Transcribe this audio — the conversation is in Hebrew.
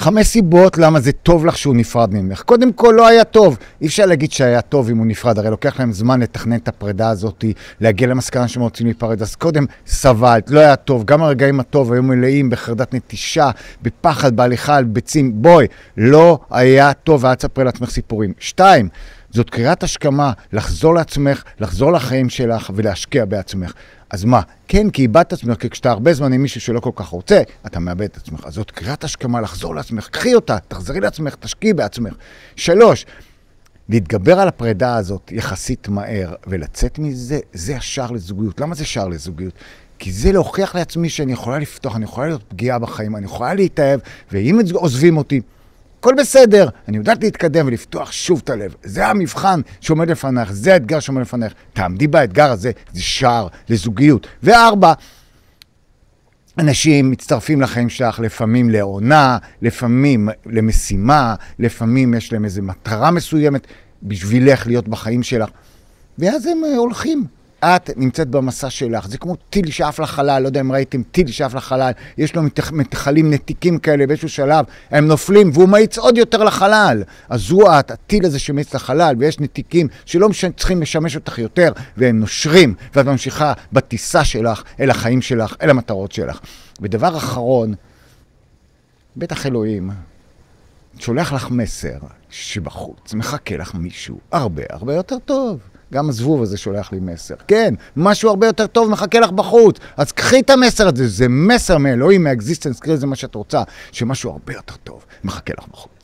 חמש סיבות למה זה טוב לך שהוא נפרד ממך. קודם כל, לא היה טוב. אי אפשר להגיד שהיה טוב אם הוא נפרד, הרי לוקח להם זמן לתכנן את הפרידה הזאת, להגיע למסקנה שהם רוצים להיפרד. אז קודם סבלת, לא היה טוב. גם הרגעים הטוב היו מלאים בחרדת נטישה, בפחד, בהליכה על ביצים. בואי, לא היה טוב, ואל תספרי לעצמך סיפורים. שתיים, זאת קריאת השכמה לחזור לעצמך, לחזור לחיים שלך ולהשקיע בעצמך. אז מה? כן, כי איבדת עצמך, כי כשאתה הרבה זמן עם מישהו שלא כל כך רוצה, אתה מאבד את עצמך. אז זאת קריאת השכמה לחזור לעצמך, קחי אותה, תחזרי לעצמך, תשקיעי בעצמך. שלוש, להתגבר על הפרידה הזאת יחסית מהר ולצאת מזה, זה השער לזוגיות. למה זה שער לזוגיות? כי זה להוכיח לעצמי שאני יכולה לפתוח, אני יכולה להיות פגיעה בחיים, אני יכולה להתאהב, ואם עוזבים אותי, הכל בסדר, אני יודעת להתקדם ולפתוח שוב את הלב. זה המבחן שעומד לפניך, זה האתגר שעומד לפניך. תעמדי באתגר הזה, זה שער לזוגיות. וארבע, אנשים מצטרפים לחיים שלך לפעמים לעונה, לפעמים למשימה, לפעמים יש להם איזו מטרה מסוימת בשבילך להיות בחיים שלך, ואז הם אה, הולכים. את נמצאת במסע שלך. זה כמו טיל שאף לחלל, לא יודע אם ראיתם טיל שאף לחלל, יש לו מתחלים נתיקים כאלה באיזשהו שלב, הם נופלים והוא מאיץ עוד יותר לחלל. אז זו את, הטיל הזה שמאיץ לחלל, ויש נתיקים שלא צריכים לשמש אותך יותר, והם נושרים, ואת ממשיכה בטיסה שלך אל החיים שלך, אל המטרות שלך. ודבר אחרון, בטח אלוהים, שולח לך מסר שבחוץ מחכה לך מישהו הרבה הרבה יותר טוב. גם הזבוב הזה שולח לי מסר. כן, משהו הרבה יותר טוב מחכה לך בחוץ. אז קחי את המסר הזה, זה מסר מאלוהים, מהאקזיסטנס, קרי זה מה שאת רוצה, שמשהו הרבה יותר טוב מחכה לך בחוץ.